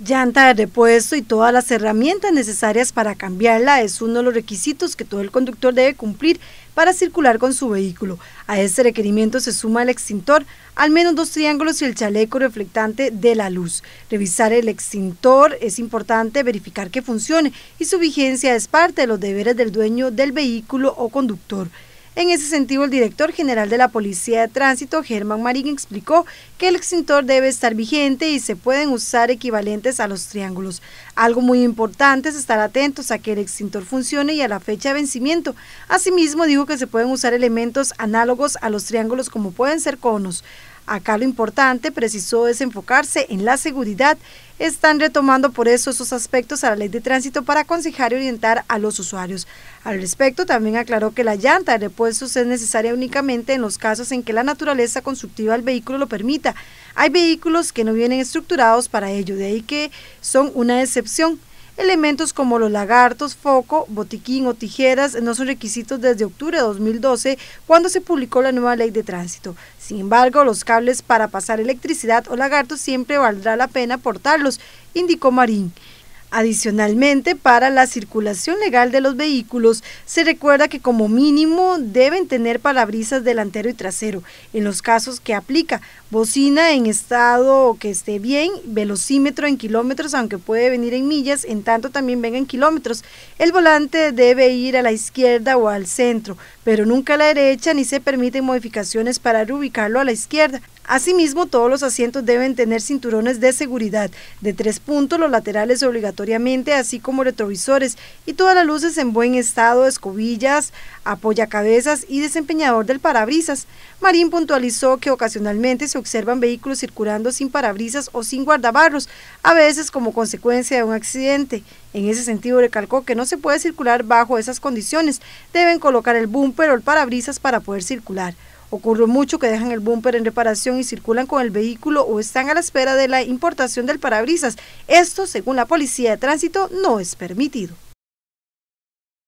Llanta de repuesto y todas las herramientas necesarias para cambiarla es uno de los requisitos que todo el conductor debe cumplir para circular con su vehículo. A este requerimiento se suma el extintor, al menos dos triángulos y el chaleco reflectante de la luz. Revisar el extintor es importante verificar que funcione y su vigencia es parte de los deberes del dueño del vehículo o conductor. En ese sentido, el director general de la Policía de Tránsito, Germán Marín, explicó que el extintor debe estar vigente y se pueden usar equivalentes a los triángulos. Algo muy importante es estar atentos a que el extintor funcione y a la fecha de vencimiento. Asimismo, dijo que se pueden usar elementos análogos a los triángulos como pueden ser conos. Acá lo importante, precisó, es en la seguridad. Están retomando por eso esos aspectos a la ley de tránsito para aconsejar y orientar a los usuarios. Al respecto, también aclaró que la llanta de repuestos es necesaria únicamente en los casos en que la naturaleza constructiva del vehículo lo permita. Hay vehículos que no vienen estructurados para ello, de ahí que son una excepción. Elementos como los lagartos, foco, botiquín o tijeras no son requisitos desde octubre de 2012, cuando se publicó la nueva ley de tránsito. Sin embargo, los cables para pasar electricidad o lagartos siempre valdrá la pena portarlos, indicó Marín. Adicionalmente, para la circulación legal de los vehículos, se recuerda que como mínimo deben tener parabrisas delantero y trasero, en los casos que aplica, bocina en estado que esté bien, velocímetro en kilómetros, aunque puede venir en millas, en tanto también venga en kilómetros. El volante debe ir a la izquierda o al centro, pero nunca a la derecha ni se permiten modificaciones para reubicarlo a la izquierda. Asimismo, todos los asientos deben tener cinturones de seguridad de tres puntos, los laterales obligatoriamente, así como retrovisores y todas las luces en buen estado, escobillas, apoyacabezas y desempeñador del parabrisas. Marín puntualizó que ocasionalmente se observan vehículos circulando sin parabrisas o sin guardabarros, a veces como consecuencia de un accidente. En ese sentido, recalcó que no se puede circular bajo esas condiciones. Deben colocar el bumper o el parabrisas para poder circular. Ocurre mucho que dejan el bumper en reparación y circulan con el vehículo o están a la espera de la importación del parabrisas. Esto, según la Policía de Tránsito, no es permitido.